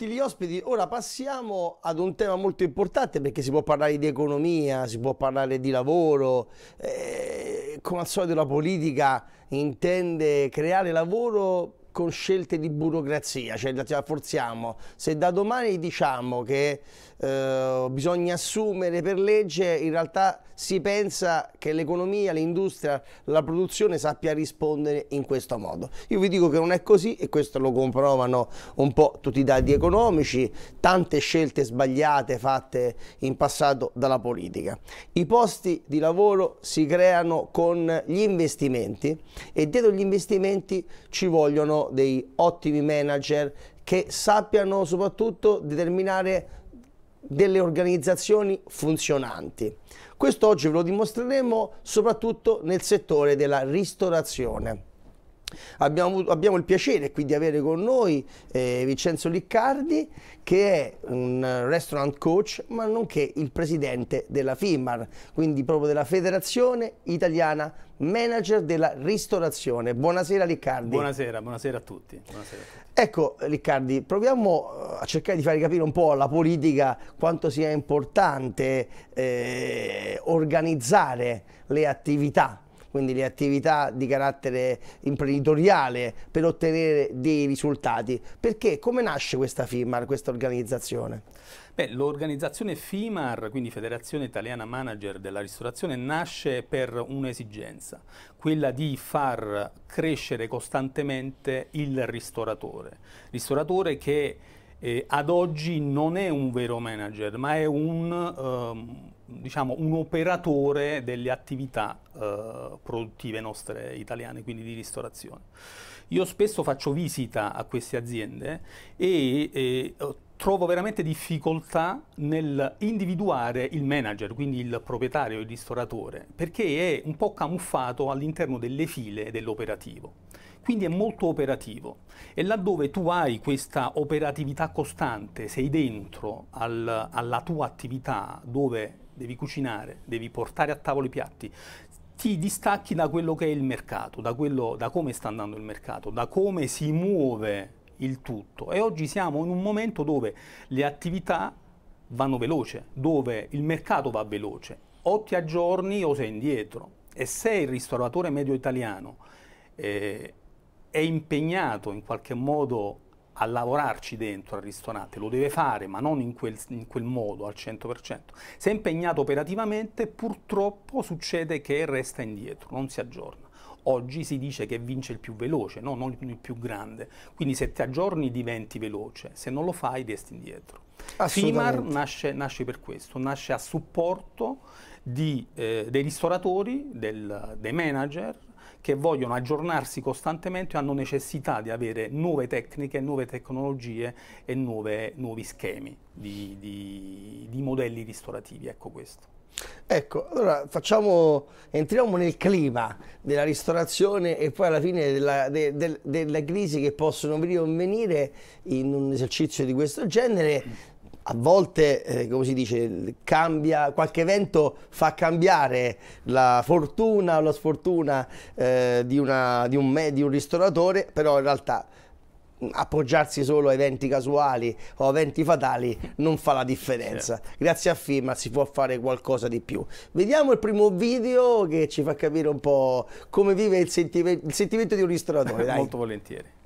tutti gli ospiti. Ora passiamo ad un tema molto importante perché si può parlare di economia, si può parlare di lavoro. Eh, come al solito la politica intende creare lavoro con scelte di burocrazia, cioè la cioè, forziamo. Se da domani diciamo che eh, bisogna assumere per legge, in realtà si pensa che l'economia, l'industria, la produzione sappia rispondere in questo modo. Io vi dico che non è così e questo lo comprovano un po' tutti i dati economici, tante scelte sbagliate fatte in passato dalla politica. I posti di lavoro si creano con gli investimenti e dietro gli investimenti ci vogliono siano dei ottimi manager che sappiano soprattutto determinare delle organizzazioni funzionanti. Questo oggi ve lo dimostreremo soprattutto nel settore della ristorazione. Abbiamo, abbiamo, il piacere qui di avere con noi eh, Vincenzo Liccardi che è un restaurant coach ma nonché il presidente della FIMAR, quindi proprio della Federazione Italiana Manager della Ristorazione. Buonasera Liccardi. Buonasera, buonasera a tutti. Buonasera Ecco Liccardi, proviamo eh, a cercare di far capire un po' alla politica quanto sia importante eh, organizzare le attività quindi le attività di carattere imprenditoriale per ottenere dei risultati. Perché? Come nasce questa FIMAR, questa organizzazione? l'organizzazione FIMAR, quindi Federazione Italiana Manager della Ristorazione, nasce per un'esigenza, quella di far crescere costantemente il ristoratore. Ristoratore che eh, ad oggi non è un vero manager, ma è un... Um, diciamo, un operatore delle attività eh, produttive nostre italiane, quindi di ristorazione. Io spesso faccio visita a queste aziende e, e eh, trovo veramente difficoltà nel individuare il manager, quindi il proprietario, il ristoratore, perché è un po' camuffato all'interno delle file dell'operativo. Quindi è molto operativo e laddove tu hai questa operatività costante, sei dentro al, alla tua attività dove devi cucinare, devi portare a tavolo i piatti, ti distacchi da quello che è il mercato, da, quello, da come sta andando il mercato, da come si muove il tutto. E oggi siamo in un momento dove le attività vanno veloce, dove il mercato va veloce, o ti aggiorni o sei indietro. E se il ristoratore medio italiano eh, è impegnato in qualche modo a lavorarci dentro al ristorante, lo deve fare ma non in quel, in quel modo al 100%, se è impegnato operativamente purtroppo succede che resta indietro, non si aggiorna oggi si dice che vince il più veloce, no? non il più grande. Quindi se ti aggiorni diventi veloce, se non lo fai resti indietro. FIMAR nasce, nasce, per questo, nasce a supporto di, eh, dei ristoratori, del, dei manager, che vogliono aggiornarsi costantemente hanno necessità di avere nuove tecniche, nuove tecnologie e nuove, nuovi schemi di, di, di modelli ristorativi. Ecco questo. Ecco, allora facciamo, entriamo nel clima della ristorazione e poi alla fine della, de, de, delle crisi che possono venire in un esercizio di questo genere a volte, eh, come si dice, cambia, qualche evento fa cambiare la fortuna o la sfortuna eh, di, una, di, un me, di un ristoratore, però in realtà mm, appoggiarsi solo a eventi casuali o eventi fatali non fa la differenza. Certo. Grazie a FIMA si può fare qualcosa di più. Vediamo il primo video che ci fa capire un po' come vive il, sentime il sentimento di un ristoratore. Molto volentieri.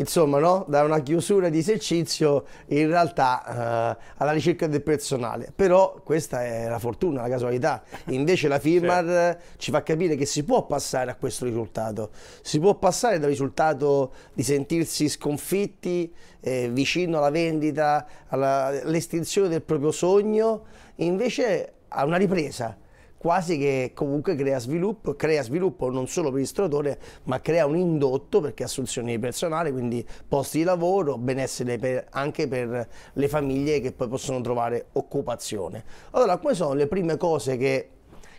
insomma, no? da una chiusura di esercizio in realtà eh, alla ricerca del personale. Però questa è la fortuna, la casualità. Invece la FIRMAR certo. Eh, ci fa capire che si può passare a questo risultato. Si può passare dal risultato di sentirsi sconfitti, eh, vicino alla vendita, all'estinzione del proprio sogno, invece a una ripresa quasi che comunque crea sviluppo, crea sviluppo non solo per l'istruttore ma crea un indotto perché assunzioni di personale, quindi posti di lavoro, benessere per, anche per le famiglie che poi possono trovare occupazione. Allora, quali sono le prime cose che,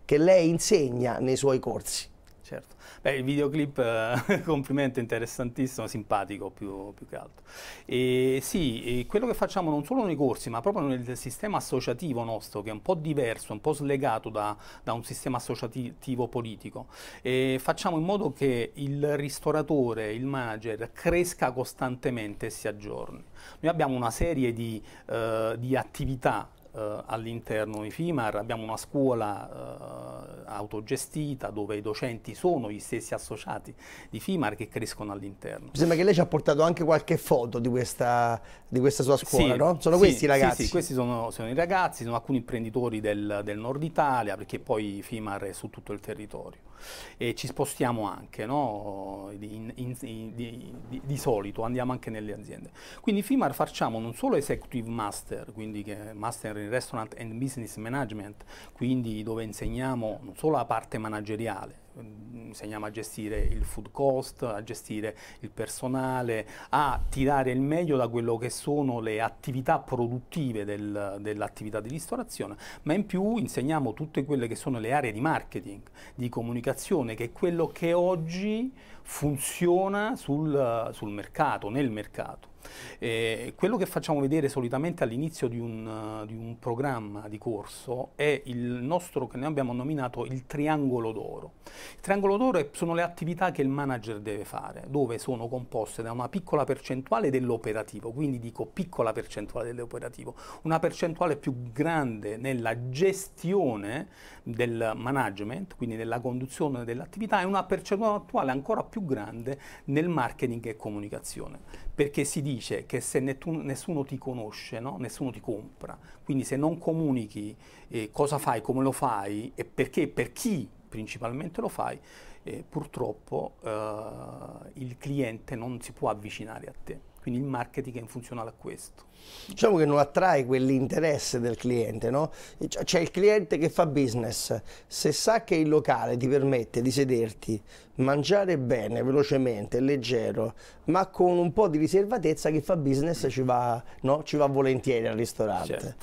che lei insegna nei suoi corsi? Certo. Beh, il videoclip, eh, complimento, interessantissimo, simpatico più, più che altro. E sì, e quello che facciamo non solo nei corsi, ma proprio nel sistema associativo nostro, che è un po' diverso, un po' slegato da, da un sistema associativo politico, e facciamo in modo che il ristoratore, il manager, cresca costantemente e si aggiorni. Noi abbiamo una serie di, eh, di attività eh, all'interno di FIMAR, abbiamo una scuola eh, autogestita dove i docenti sono gli stessi associati di FIMAR che crescono all'interno. Mi sembra che lei ci ha portato anche qualche foto di questa, di questa sua scuola, sì, no? Sono sì, questi i ragazzi? Sì, questi sono, sono, i ragazzi, sono alcuni imprenditori del, del nord Italia perché poi FIMAR è su tutto il territorio e ci spostiamo anche no? in, in, in, di, di, di, solito, andiamo anche nelle aziende. Quindi FIMAR facciamo non solo Executive Master, quindi Master in Restaurant and Business Management, quindi dove insegniamo non solo la parte manageriale, Mm, insegniamo a gestire il food cost, a gestire il personale, a tirare il meglio da quello che sono le attività produttive del, dell'attività di ristorazione, ma in più insegniamo tutte quelle che sono le aree di marketing, di comunicazione, che è quello che oggi funziona sul, sul mercato, nel mercato. Eh, quello che facciamo vedere solitamente all'inizio di un, uh, di un, programma di corso è il nostro, che noi abbiamo nominato il triangolo d'oro. Il triangolo d'oro è, sono le attività che il manager deve fare, dove sono composte da una piccola percentuale dell'operativo, quindi dico piccola percentuale dell'operativo, una percentuale più grande nella gestione del management, quindi nella conduzione dell'attività e una percentuale ancora più grande nel marketing e comunicazione perché si dice che se nessuno ti conosce, no? nessuno ti compra, quindi se non comunichi eh, cosa fai, come lo fai e perché, per chi principalmente lo fai, eh, purtroppo eh, il cliente non si può avvicinare a te. Quindi il marketing è funzionale a questo. Diciamo che non attrae quell'interesse del cliente, no? C'è il cliente che fa business, se sa che il locale ti permette di sederti, mangiare bene, velocemente, leggero, ma con un po' di riservatezza che fa business ci va, no? ci va volentieri al ristorante. Certo.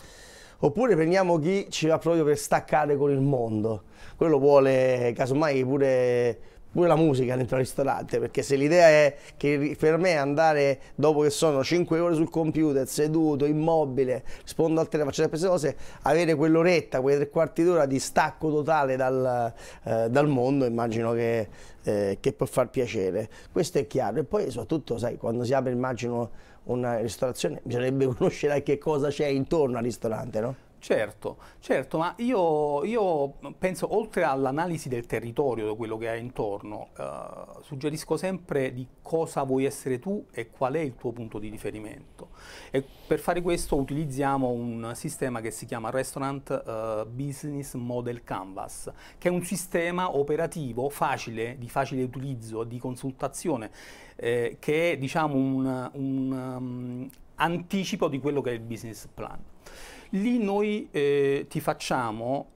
Oppure prendiamo chi ci va proprio per staccare con il mondo, quello vuole casomai pure pure la musica dentro al ristorante, perché se l'idea è che per me andare dopo che sono 5 ore sul computer, seduto, immobile, rispondo al telefono, faccio queste cose, avere quell'oretta, quei tre quarti d'ora di stacco totale dal, eh, dal mondo, immagino che, eh, che, può far piacere. Questo è chiaro. E poi soprattutto, sai, quando si apre, immagino, una ristorazione, bisognerebbe conoscere anche cosa c'è intorno al ristorante, no? Certo, certo, ma io, io penso oltre all'analisi del territorio, di quello che hai intorno, eh, suggerisco sempre di cosa vuoi essere tu e qual è il tuo punto di riferimento. E per fare questo utilizziamo un sistema che si chiama Restaurant eh, Business Model Canvas, che è un sistema operativo facile, di facile utilizzo, di consultazione, eh, che è diciamo un, un um, anticipo di quello che è il business plan lì noi eh, ti facciamo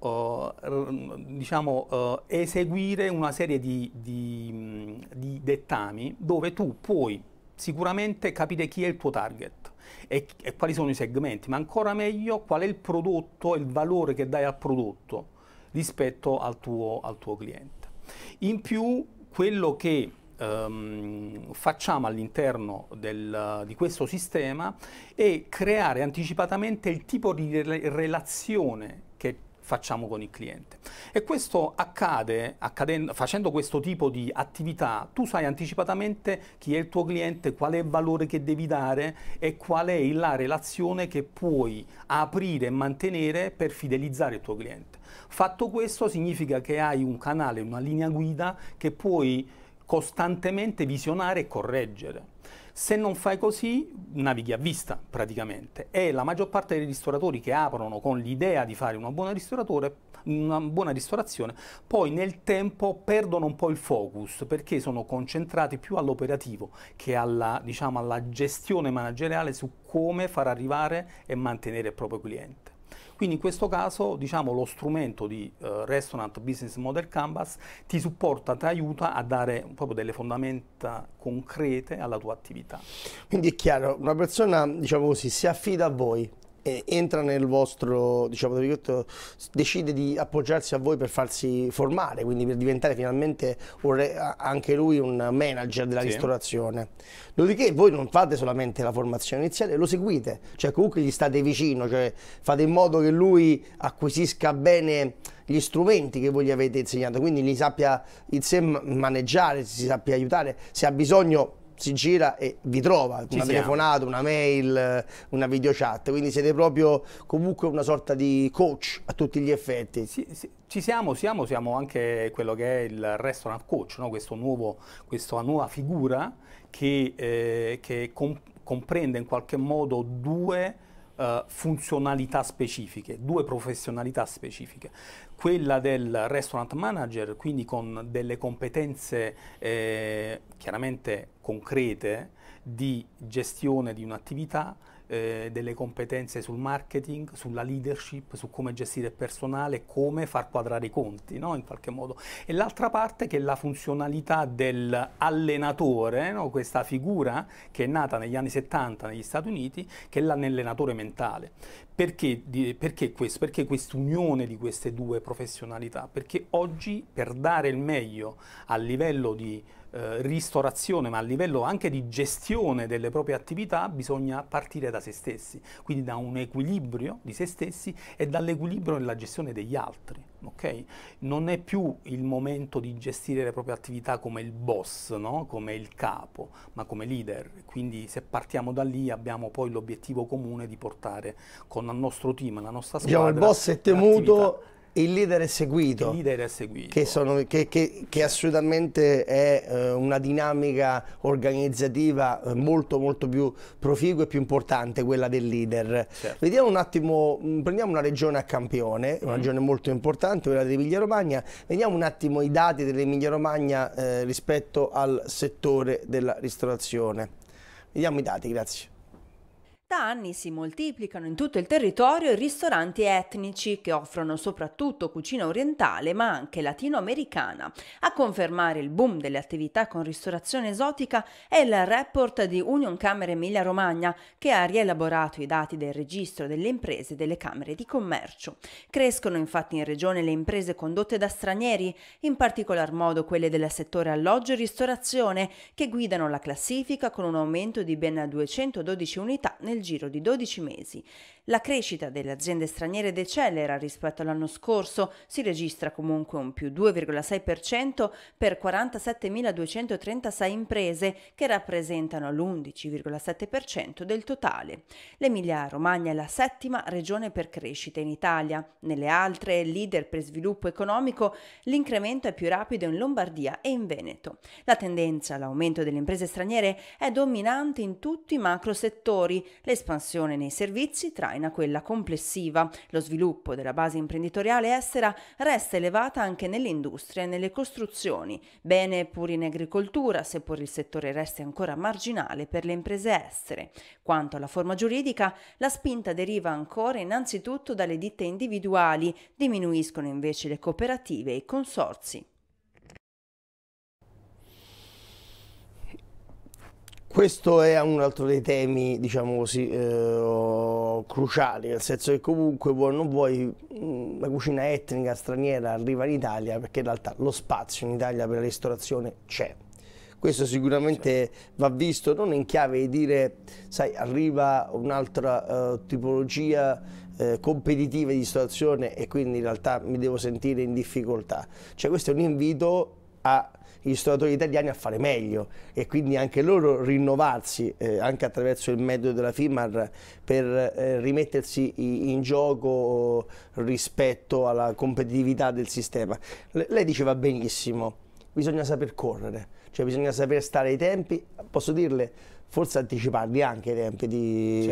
eh, diciamo, eh, eseguire una serie di, di, di dettami dove tu puoi sicuramente capire chi è il tuo target e, e, quali sono i segmenti, ma ancora meglio qual è il prodotto e il valore che dai al prodotto rispetto al tuo, al tuo cliente. In più, quello che ehm, facciamo all'interno di questo sistema e creare anticipatamente il tipo di re relazione che facciamo con il cliente. E questo accade, accadendo, facendo questo tipo di attività, tu sai anticipatamente chi è il tuo cliente, qual è il valore che devi dare e qual è la relazione che puoi aprire e mantenere per fidelizzare il tuo cliente. Fatto questo significa che hai un canale, una linea guida che puoi costantemente visionare e correggere. Se non fai così, navighi a vista praticamente. E la maggior parte dei ristoratori che aprono con l'idea di fare una buona, una buona ristorazione, poi nel tempo perdono un po' il focus perché sono concentrati più all'operativo che alla, diciamo, alla gestione manageriale su come far arrivare e mantenere il proprio cliente. Quindi in questo caso diciamo, lo strumento di eh, Restaurant Business Model Canvas ti supporta, ti aiuta a dare proprio delle fondamenta concrete alla tua attività. Quindi è chiaro, una persona diciamo così, si affida a voi, eh, entra nel vostro, diciamo, decide di appoggiarsi a voi per farsi formare, quindi per diventare finalmente re, anche lui un manager della sì. ristorazione. Dopodiché voi non fate solamente la formazione iniziale, lo seguite, cioè comunque gli state vicino, cioè fate in modo che lui acquisisca bene gli strumenti che voi gli avete insegnato, quindi li sappia insieme maneggiare, si sappia aiutare, se ha bisogno si gira e vi trova Ci una siamo. telefonata, una mail, una video chat, quindi siete proprio comunque una sorta di coach a tutti gli effetti. Sì, sì. Ci siamo, siamo, siamo anche quello che è il restaurant coach, no? nuovo, questa nuova figura che, eh, che comp comprende in qualche modo due uh, funzionalità specifiche, due professionalità specifiche. Quella del restaurant manager, quindi con delle competenze eh, chiaramente concrete di gestione di un'attività, eh, delle competenze sul marketing, sulla leadership, su come gestire il personale, come far quadrare i conti, no? in qualche modo. E l'altra parte che è la funzionalità dell'allenatore, no? questa figura che è nata negli anni 70 negli Stati Uniti, che è l'allenatore mentale. Perché, perché questo? Perché quest'unione di queste due professionalità? Perché oggi per dare il meglio a livello di eh, ristorazione, ma a livello anche di gestione delle proprie attività, bisogna partire da se stessi, quindi da un equilibrio di se stessi e dall'equilibrio nella gestione degli altri. Okay? Non è più il momento di gestire le proprie attività come il boss, no? come il capo, ma come leader. Quindi se partiamo da lì abbiamo poi l'obiettivo comune di portare con il nostro team, la nostra squadra. Diciamo il boss è temuto il leader è seguito, leader è seguito. Che, sono, che, che, che, assolutamente è eh, una dinamica organizzativa eh, molto molto più proficua e più importante quella del leader. Certo. Vediamo un attimo, mm, prendiamo una regione a campione, una mm. regione molto importante, quella dell'Emilia Romagna, vediamo un attimo i dati dell'Emilia Romagna eh, rispetto al settore della ristorazione. Vediamo i dati, grazie. Da anni si moltiplicano in tutto il territorio i ristoranti etnici che offrono soprattutto cucina orientale ma anche latinoamericana. A confermare il boom delle attività con ristorazione esotica è il report di Union Camere Emilia Romagna che ha rielaborato i dati del registro delle imprese delle Camere di Commercio. Crescono infatti in regione le imprese condotte da stranieri, in particolar modo quelle del settore alloggio e ristorazione che guidano la classifica con un aumento di ben 212 unità nel nel giro di 12 mesi la crescita delle aziende straniere decelera rispetto all'anno scorso, si registra comunque un più 2,6% per 47.236 imprese che rappresentano l'11,7% del totale. L'Emilia-Romagna è la settima regione per crescita in Italia. Nelle altre, leader per sviluppo economico, l'incremento è più rapido in Lombardia e in Veneto. La tendenza all'aumento delle imprese straniere è dominante in tutti i macro settori, l'espansione nei servizi tra i online quella complessiva. Lo sviluppo della base imprenditoriale estera resta elevata anche nell'industria e nelle costruzioni, bene pur in agricoltura, seppur il settore resti ancora marginale per le imprese estere. Quanto alla forma giuridica, la spinta deriva ancora innanzitutto dalle ditte individuali, diminuiscono invece le cooperative e i consorzi. Questo è un altro dei temi, diciamo così, eh, cruciali, nel senso che comunque vuoi non vuoi mm, la cucina etnica straniera arriva in Italia perché in realtà lo spazio in Italia per la ristorazione c'è. Questo sicuramente va visto non in chiave di dire, sai, arriva un'altra eh, tipologia eh, competitiva di ristorazione e quindi in realtà mi devo sentire in difficoltà. Cioè questo è un invito agli storatori italiani a fare meglio e quindi anche loro rinnovarsi eh, anche attraverso il metodo della FIMAR per eh, rimettersi in gioco rispetto alla competitività del sistema. Le lei diceva benissimo, bisogna saper correre, cioè bisogna saper stare ai tempi, posso dirle forse anticiparli anche ai tempi di...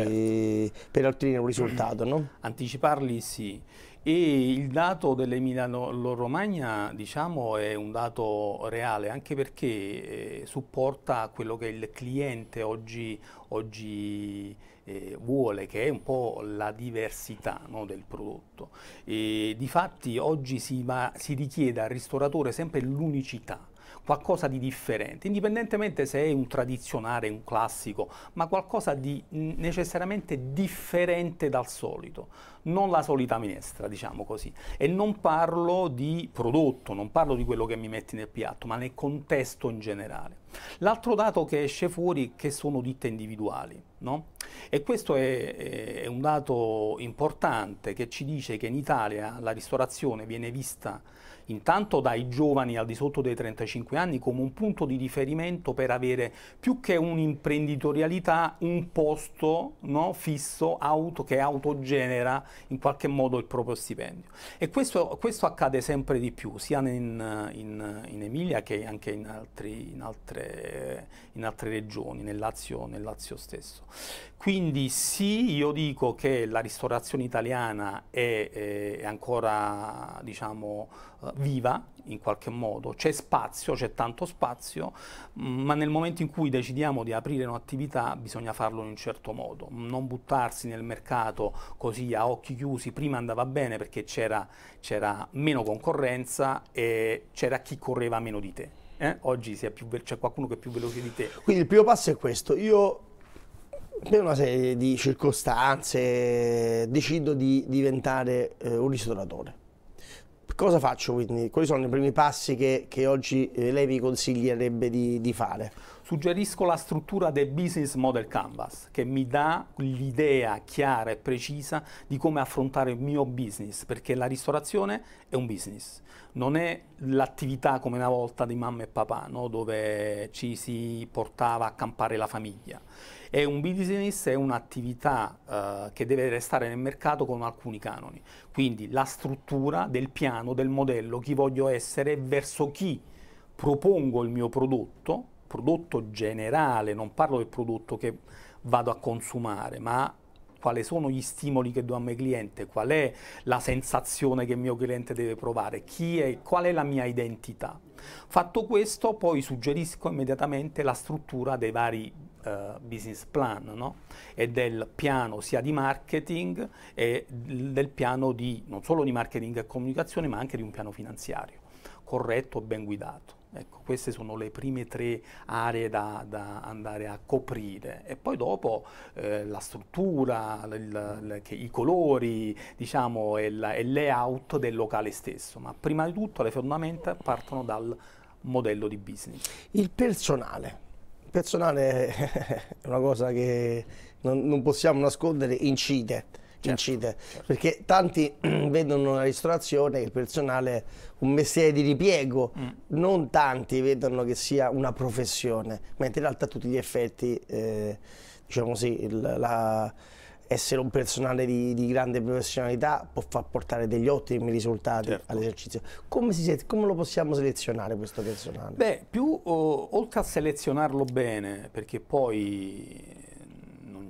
certo. per ottenere un risultato, no? Anticiparli sì. E il dato dell'Emilia-Romagna diciamo, è un dato reale anche perché eh, supporta quello che il cliente oggi, oggi eh, vuole, che è un po' la diversità no, del prodotto. E, difatti oggi si, va, si richiede al ristoratore sempre l'unicità qualcosa di differente, indipendentemente se è un tradizionale, un classico, ma qualcosa di necessariamente differente dal solito, non la solita minestra, diciamo così. E non parlo di prodotto, non parlo di quello che mi metti nel piatto, ma nel contesto in generale. L'altro dato che esce fuori è che sono ditte individuali, no? E questo è, è un dato importante che ci dice che in Italia la ristorazione viene vista intanto dai giovani al di sotto dei 35 anni come un punto di riferimento per avere più che un'imprenditorialità un posto no, fisso auto, che autogenera in qualche modo il proprio stipendio. E questo, questo accade sempre di più, sia in, in, in Emilia che anche in, altri, in altre, altre, regioni, nel Lazio, nel Lazio stesso. Quindi sì, io dico che la ristorazione italiana è, è ancora diciamo, eh, viva in qualche modo, c'è spazio, c'è tanto spazio, mm, ma nel momento in cui decidiamo di aprire un'attività bisogna farlo in un certo modo, non buttarsi nel mercato così a occhi chiusi, prima andava bene perché c'era, meno concorrenza e c'era chi correva meno di te. Eh? Oggi c'è qualcuno che è più veloce di te. Quindi il primo passo è questo, io per una serie di circostanze decido di diventare eh, un ristoratore. Cosa faccio quindi? Quali sono i primi passi che, che oggi eh, lei mi consiglierebbe di, di, fare? Suggerisco la struttura del Business Model Canvas che mi dà l'idea chiara e precisa di come affrontare il mio business perché la ristorazione è un business, non è l'attività come una volta di mamma e papà no? dove ci si portava a campare la famiglia è un business, è un'attività eh, che deve restare nel mercato con alcuni canoni, quindi la struttura del piano, del modello, chi voglio essere, verso chi propongo il mio prodotto, prodotto generale, non parlo del prodotto che vado a consumare, ma quali sono gli stimoli che do a mio cliente, qual è la sensazione che il mio cliente deve provare, chi è, qual è la mia identità. Fatto questo, poi suggerisco immediatamente la struttura dei vari eh, business plan no? e del piano sia di marketing e del piano di, non solo di marketing e comunicazione, ma anche di un piano finanziario corretto e ben guidato. Ecco, queste sono le prime tre aree da, da andare a coprire e poi dopo eh, la struttura, il, il, i colori diciamo, e il layout del locale stesso, ma prima di tutto le fondamenta partono dal modello di business. Il personale, personale è una cosa che non, non possiamo nascondere, incide. Certo, incide certo. perché tanti vedono la ristorazione il personale un mestiere di ripiego mm. non tanti vedono che sia una professione mentre in realtà a tutti gli effetti eh, diciamo così, il, la, essere un personale di, di grande professionalità può far portare degli ottimi risultati certo. all'esercizio. Come, come, lo possiamo selezionare questo personale? Beh, più oh, oltre a selezionarlo bene, perché poi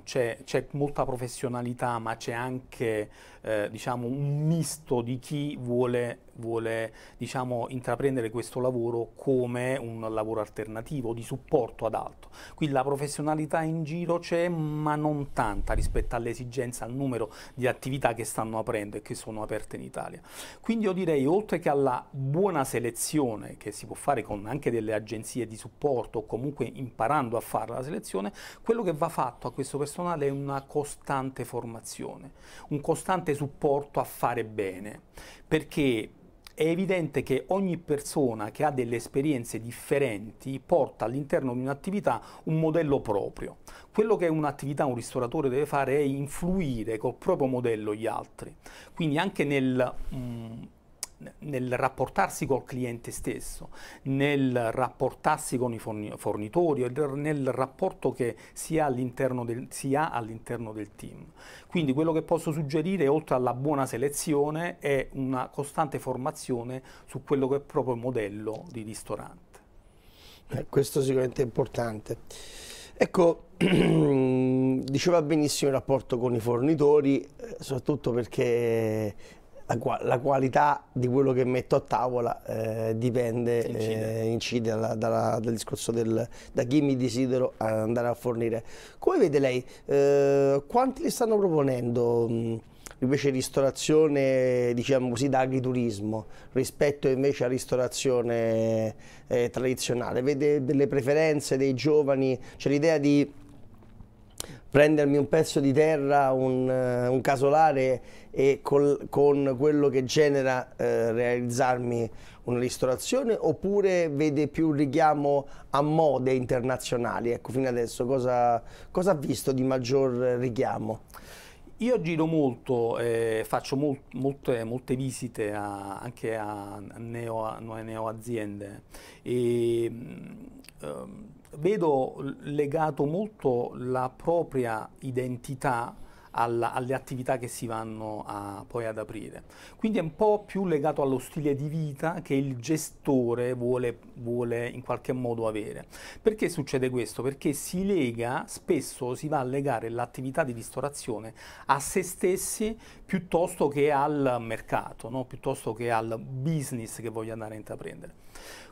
c'è, molta professionalità ma c'è anche eh, diciamo, un misto di chi vuole vuole diciamo, intraprendere questo lavoro come un lavoro alternativo di supporto ad altro. Qui la professionalità in giro c'è ma non tanta rispetto all'esigenza, al numero di attività che stanno aprendo e che sono aperte in Italia. Quindi io direi oltre che alla buona selezione che si può fare con anche delle agenzie di supporto o comunque imparando a fare la selezione, quello che va fatto a questo personale è una costante formazione, un costante supporto a fare bene perché è evidente che ogni persona che ha delle esperienze differenti porta all'interno di un'attività un modello proprio. Quello che un'attività, un ristoratore deve fare è influire col proprio modello gli altri. Quindi anche nel... Mh, mm, nel rapportarsi col cliente stesso, nel rapportarsi con i fornitori, nel rapporto che si ha all'interno del, all del, team. Quindi quello che posso suggerire, oltre alla buona selezione, è una costante formazione su quello che è proprio il modello di ristorante. Eh, questo sicuramente è importante. Ecco, diceva benissimo il rapporto con i fornitori, eh, soprattutto perché la, la, qualità di quello che metto a tavola eh, dipende, incide, eh, incide alla, dalla, dal discorso del, da chi mi desidero andare a fornire. Come vede lei, eh, quanti le stanno proponendo mh, mm, invece ristorazione, diciamo così, da agriturismo rispetto invece a ristorazione eh, tradizionale? Vede delle preferenze dei giovani, c'è l'idea di prendermi un pezzo di terra, un, eh, un casolare e col, con quello che genera eh, realizzarmi una ristorazione oppure vede più richiamo a mode internazionali? Ecco, fino adesso cosa, cosa ha visto di maggior richiamo? Io giro molto, eh, faccio mol, molte, molte, visite a, anche a neo, a neo, aziende e um, vedo legato molto la propria identità alla, alle attività che si vanno a, poi ad aprire. Quindi è un po' più legato allo stile di vita che il gestore vuole, vuole in qualche modo avere. Perché succede questo? Perché si lega, spesso si va a legare l'attività di ristorazione a se stessi piuttosto che al mercato, no? piuttosto che al business che voglio andare a intraprendere.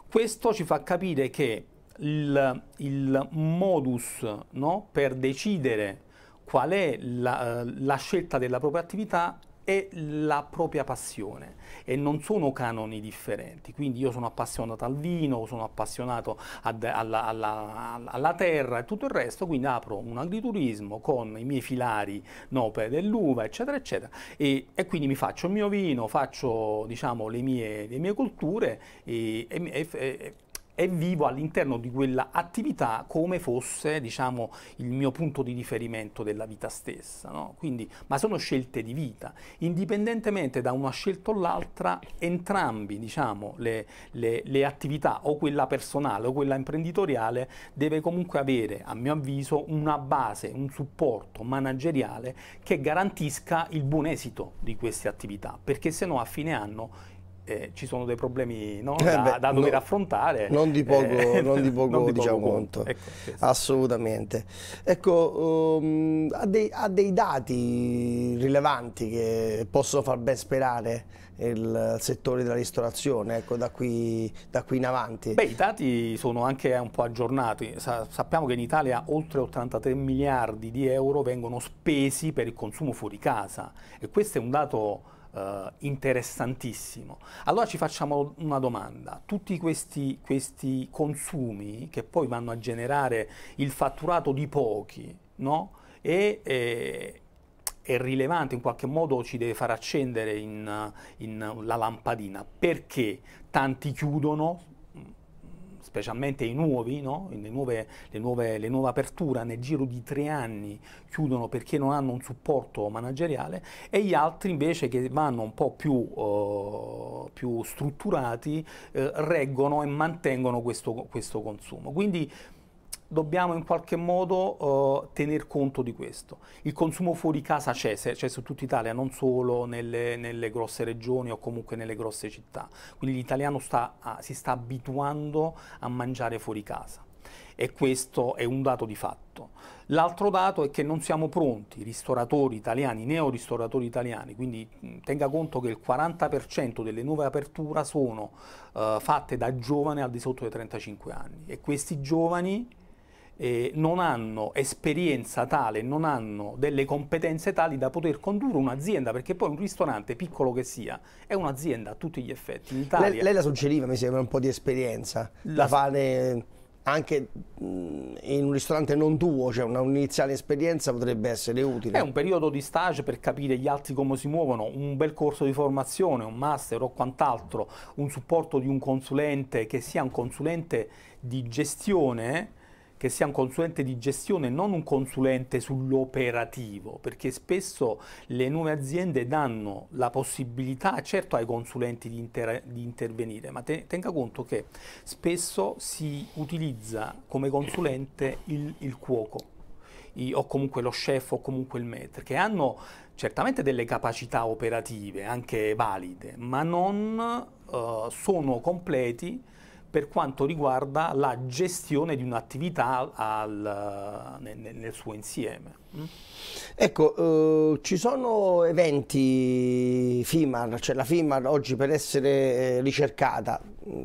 Questo ci fa capire che il, il modus no? per decidere qual è la, eh, la scelta della propria attività e la propria passione e non sono canoni differenti, quindi io sono appassionato al vino, sono appassionato ad, alla, alla, alla, terra e tutto il resto, quindi apro un agriturismo con i miei filari nope dell'uva eccetera eccetera e, e, quindi mi faccio il mio vino, faccio diciamo le mie, le mie colture e, e, e e vivo all'interno di quella attività come fosse diciamo, il mio punto di riferimento della vita stessa. No? Quindi, ma sono scelte di vita. Indipendentemente da una scelta o l'altra, entrambi diciamo, le, le, le attività, o quella personale o quella imprenditoriale, deve comunque avere, a mio avviso, una base, un supporto manageriale che garantisca il buon esito di queste attività, perché se no a fine anno eh, ci sono dei problemi no, eh, da, beh, da, dover no, affrontare. Non di poco, eh, non di poco, non di diciamo poco conto, ecco, sì, sì. assolutamente. Ecco, um, ha, dei, ha, dei, dati rilevanti che possono far ben sperare il settore della ristorazione ecco, da, qui, da qui in avanti? Beh, i dati sono anche un po' aggiornati. Sa sappiamo che in Italia oltre 83 miliardi di euro vengono spesi per il consumo fuori casa e questo è un dato eh, interessantissimo. Allora ci facciamo una domanda, tutti questi, questi, consumi che poi vanno a generare il fatturato di pochi, no? E, e, è rilevante, in qualche modo ci deve far accendere in, in la lampadina. Perché tanti chiudono, specialmente i nuovi, no? le, nuove, le, nuove, le, nuove, aperture nel giro di tre anni chiudono perché non hanno un supporto manageriale e gli altri invece che vanno un po' più, uh, più strutturati uh, reggono e mantengono questo, questo consumo. Quindi dobbiamo in qualche modo uh, tener conto di questo. Il consumo fuori casa c'è, c'è su tutta Italia, non solo nelle, nelle, grosse regioni o comunque nelle grosse città. Quindi l'italiano sta, uh, si sta abituando a mangiare fuori casa e questo è un dato di fatto. L'altro dato è che non siamo pronti, i ristoratori italiani, i neoristoratori italiani, quindi tenga conto che il 40% delle nuove aperture sono uh, fatte da giovani al di sotto dei 35 anni e questi giovani eh, non hanno esperienza tale, non hanno delle competenze tali da poter condurre un'azienda, perché poi un ristorante, piccolo che sia, è un'azienda a tutti gli effetti. In Italia, lei, lei la suggeriva, mi sembra, un po' di esperienza la... da fare eh, anche mm, in un ristorante non tuo, cioè un'iniziale esperienza potrebbe essere utile. È un periodo di stage per capire gli altri come si muovono, un bel corso di formazione, un master o quant'altro, un supporto di un consulente che sia un consulente di gestione che sia un consulente di gestione, non un consulente sull'operativo, perché spesso le nuove aziende danno la possibilità, certo, ai consulenti di, inter di intervenire, ma te tenga conto che spesso si utilizza come consulente il, il cuoco o comunque lo chef o comunque il maître, che hanno certamente delle capacità operative, anche valide, ma non uh, sono completi per quanto riguarda la gestione di un'attività al, nel, nel, suo insieme. Mm? Ecco, eh, ci sono eventi FIMAR, cioè la FIMAR oggi per essere eh, ricercata,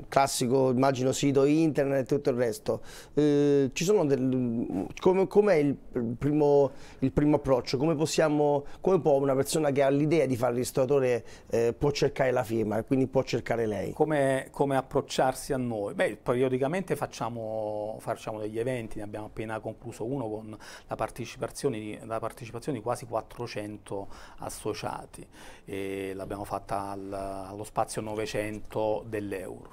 classico immagino sito internet e tutto il resto eh, del, come, com'è il primo, il primo approccio come, possiamo, come può una persona che ha l'idea di fare il ristoratore eh, può cercare la firma quindi può cercare lei come, come approcciarsi a noi beh periodicamente facciamo, facciamo, degli eventi ne abbiamo appena concluso uno con la partecipazione di, la partecipazione di quasi 400 associati e l'abbiamo fatta al, allo spazio 900 dell'euro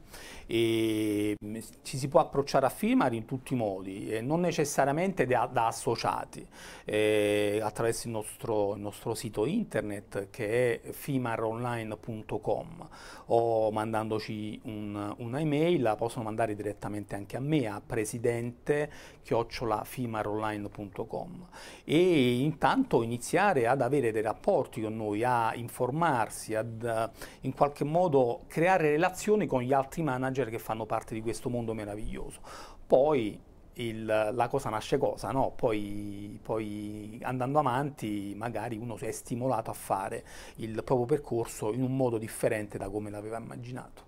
E mm, ci si può approcciare a FIMAR in tutti i modi, non necessariamente da, da associati, eh, attraverso il nostro, il nostro, sito internet che è fimaronline.com o mandandoci un'email, un la possono mandare direttamente anche a me, a presidente chiocciolafimaronline.com e intanto iniziare ad avere dei rapporti con noi, a informarsi, ad in qualche modo creare relazioni con gli altri tutti manager che fanno parte di questo mondo meraviglioso. Poi il, la cosa nasce cosa, no? poi, poi, andando avanti magari uno si è stimolato a fare il proprio percorso in un modo differente da come l'aveva immaginato.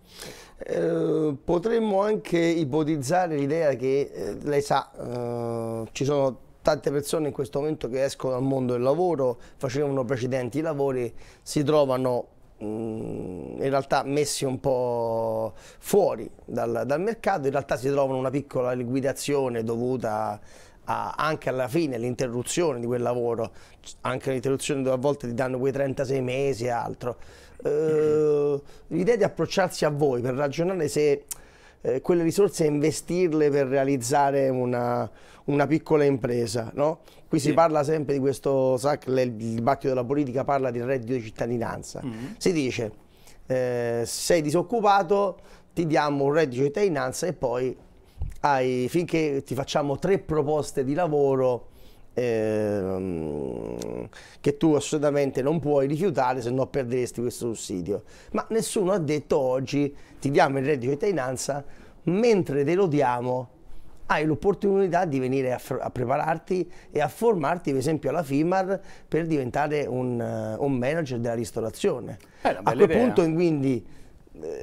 Eh, potremmo anche ipotizzare l'idea che, eh, lei sa, eh, ci sono tante persone in questo momento che escono dal mondo del lavoro, facevano precedenti lavori, si trovano Mm, in realtà messi un po' fuori dal, dal, mercato, in realtà si trovano una piccola liquidazione dovuta a, anche alla fine all'interruzione di quel lavoro, anche l'interruzione dove a volte ti danno quei 36 mesi e altro. Eh, l'idea di approcciarsi a voi per ragionare se eh, quelle risorse e investirle per realizzare una, una piccola impresa. No? Qui sì. si parla sempre di questo, sa, il dibattito della politica parla di reddito di cittadinanza. Mm Si dice, eh, sei disoccupato, ti diamo un reddito di cittadinanza e poi hai, finché ti facciamo tre proposte di lavoro ehm, che tu assolutamente non puoi rifiutare se no perderesti questo sussidio. Ma nessuno ha detto oggi ti diamo il reddito di cittadinanza, mentre te lo diamo hai l'opportunità di venire a, a, prepararti e a formarti per esempio alla FIMAR per diventare un, uh, un manager della ristorazione. A quel idea. punto quindi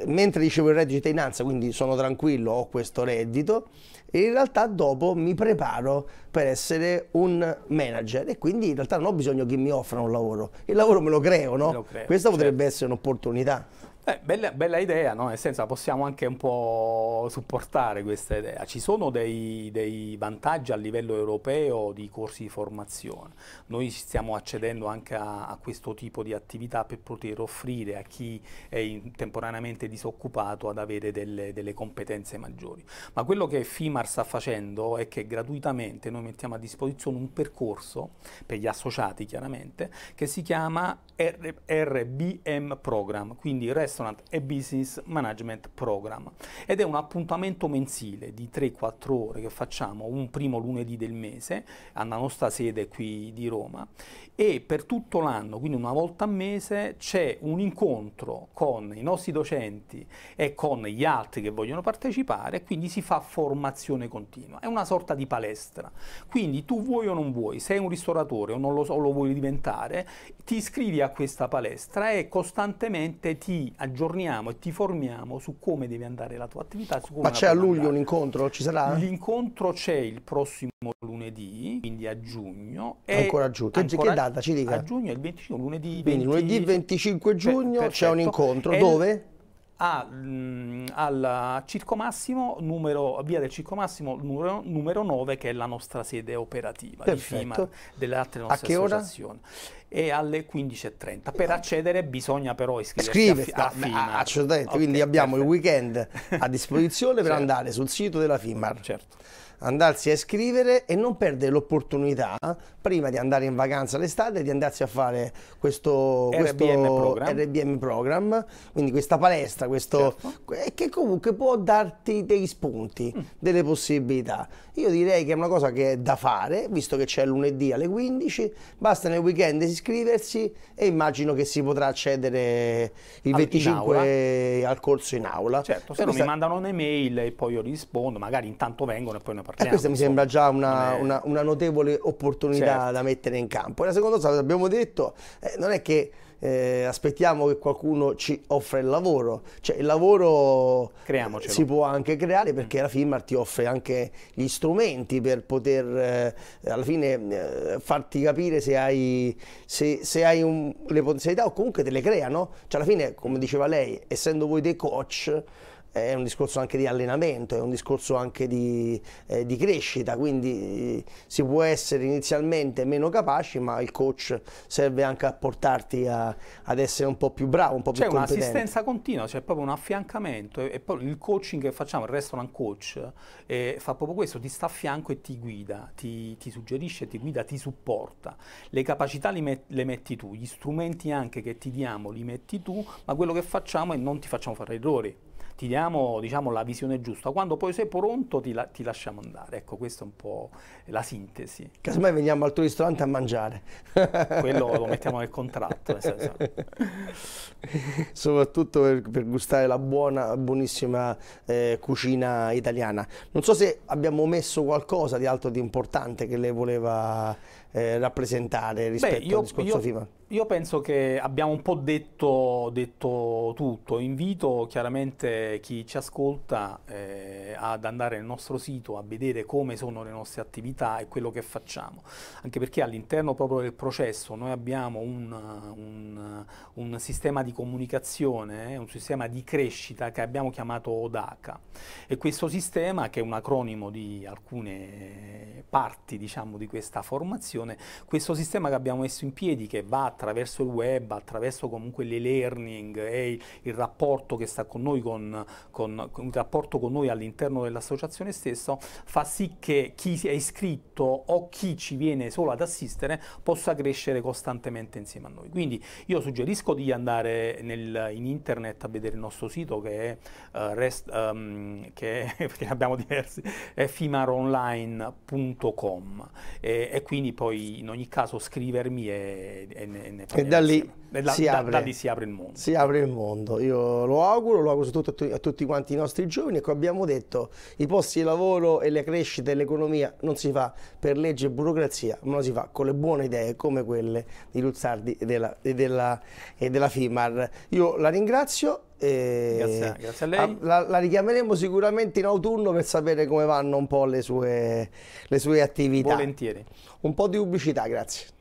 mentre ricevo il reddito di cittadinanza, quindi sono tranquillo, ho questo reddito, e in realtà dopo mi preparo per essere un manager e quindi in realtà non ho bisogno che mi offrano un lavoro, il lavoro me lo creo, no? Lo creo, Questa certo. potrebbe essere un'opportunità. Beh, bella, bella, idea, no? nel senso possiamo anche un po' supportare questa idea. Ci sono dei, dei, vantaggi a livello europeo di corsi di formazione. Noi stiamo accedendo anche a, a questo tipo di attività per poter offrire a chi è in, temporaneamente disoccupato ad avere delle, delle, competenze maggiori. Ma quello che FIMAR sta facendo è che gratuitamente noi mettiamo a disposizione un percorso, per gli associati chiaramente, che si chiama R, RBM Program, quindi Rest Restaurant e Business Management Program ed è un appuntamento mensile di 3-4 ore che facciamo un primo lunedì del mese alla nostra sede qui di Roma e per tutto l'anno, quindi una volta al mese, c'è un incontro con i nostri docenti e con gli altri che vogliono partecipare, quindi si fa formazione continua, è una sorta di palestra. Quindi tu vuoi o non vuoi, sei un ristoratore o non lo, so, lo vuoi diventare, ti iscrivi a questa palestra e costantemente ti aggiorniamo e ti formiamo su come deve andare la tua attività. Ma c'è a luglio andare. un incontro? Ci sarà? L'incontro c'è il prossimo lunedì, quindi a giugno. Ancora a giugno. Ancora che data ci dica? A giugno, il 25, lunedì. Quindi 20... lunedì 25 giugno per, c'è un incontro. È dove? a, mh, mm, al Circo Massimo, numero, via del Circo Massimo numero, numero 9, che è la nostra sede operativa Perfetto. di FIMA, delle altre nostre associazioni. E alle 15.30. Per accedere bisogna però iscriversi Scriversi, a, a, FIMA. Assolutamente, ah, okay, quindi abbiamo perfetto. il weekend a disposizione per certo. andare sul sito della FIMAR. Certo andarsi a iscrivere e non perdere l'opportunità prima di andare in vacanza l'estate di andarsi a fare questo RBM, questo program. RBM program. quindi questa palestra questo, certo. che comunque può darti dei spunti, mm. delle possibilità. Io direi che è una cosa che è da fare, visto che c'è lunedì alle 15, basta nel weekend iscriversi e immagino che si potrà accedere il al, 25 al corso in aula. Certo, se Però no mi mandano un'email e poi io rispondo, magari intanto vengono e poi ne parliamo parliamo. E questa mi sembra già una, è... una, una notevole opportunità certo. da mettere in campo. E la seconda cosa, abbiamo detto, eh, non è che eh, aspettiamo che qualcuno ci offra il lavoro, cioè il lavoro Creamocelo. si può anche creare perché mm. la FIMAR ti offre anche gli strumenti per poter eh, alla fine eh, farti capire se hai, se, se hai un, le potenzialità o comunque te le creano, cioè alla fine come diceva lei, essendo voi dei coach è un discorso anche di allenamento, è un discorso anche di, eh, di crescita, quindi eh, si può essere inizialmente meno capaci, ma il coach serve anche a portarti a, ad essere un po' più bravo, un po' più competente. C'è un'assistenza continua, c'è proprio un affiancamento e, poi il coaching che facciamo, il restaurant coach, eh, fa proprio questo, ti sta a fianco e ti guida, ti, ti suggerisce, ti guida, ti supporta. Le capacità met, le metti tu, gli strumenti anche che ti diamo li metti tu, ma quello che facciamo è non ti facciamo fare errori ti diamo diciamo, la visione giusta, quando poi sei pronto ti, la, ti, lasciamo andare. Ecco, questa è un po' la sintesi. Casomai veniamo al tuo ristorante a mangiare. Quello lo mettiamo nel contratto. Nel senso. Soprattutto per, per, gustare la buona, buonissima eh, cucina italiana. Non so se abbiamo messo qualcosa di altro di importante che lei voleva eh, rappresentare rispetto Beh, io, al discorso io, FIMA. Io penso che abbiamo un po' detto, detto tutto. Invito chiaramente chi ci ascolta eh, ad andare nel nostro sito a vedere come sono le nostre attività e quello che facciamo. Anche perché all'interno proprio del processo noi abbiamo un, un, un sistema di comunicazione, eh, un sistema di crescita che abbiamo chiamato ODACA. E questo sistema, che è un acronimo di alcune parti diciamo, di questa formazione, questo sistema che abbiamo messo in piedi che va a attraverso il web, attraverso comunque l'e-learning e il, rapporto che sta con noi, con, con, con il rapporto con noi all'interno dell'associazione stessa, fa sì che chi è iscritto o chi ci viene solo ad assistere possa crescere costantemente insieme a noi. Quindi io suggerisco di andare nel, in internet a vedere il nostro sito che è, uh, rest, um, che è perché abbiamo diversi, è fimaronline.com e, e, quindi poi in ogni caso scrivermi e, e ne, e, e da, lì da, si apre, da, lì si apre il mondo. Si apre il mondo, io lo auguro, lo auguro soprattutto a, tutti quanti i nostri giovani, ecco abbiamo detto i posti di lavoro e le crescite e l'economia non si fa per legge e burocrazia, ma lo si fa con le buone idee come quelle di Luzzardi e della, e della, e della FIMAR. Io la ringrazio Grazie, grazie, a lei. La, la, richiameremo sicuramente in autunno per sapere come vanno un po' le sue, le sue attività. Volentieri. Un po' di pubblicità, grazie.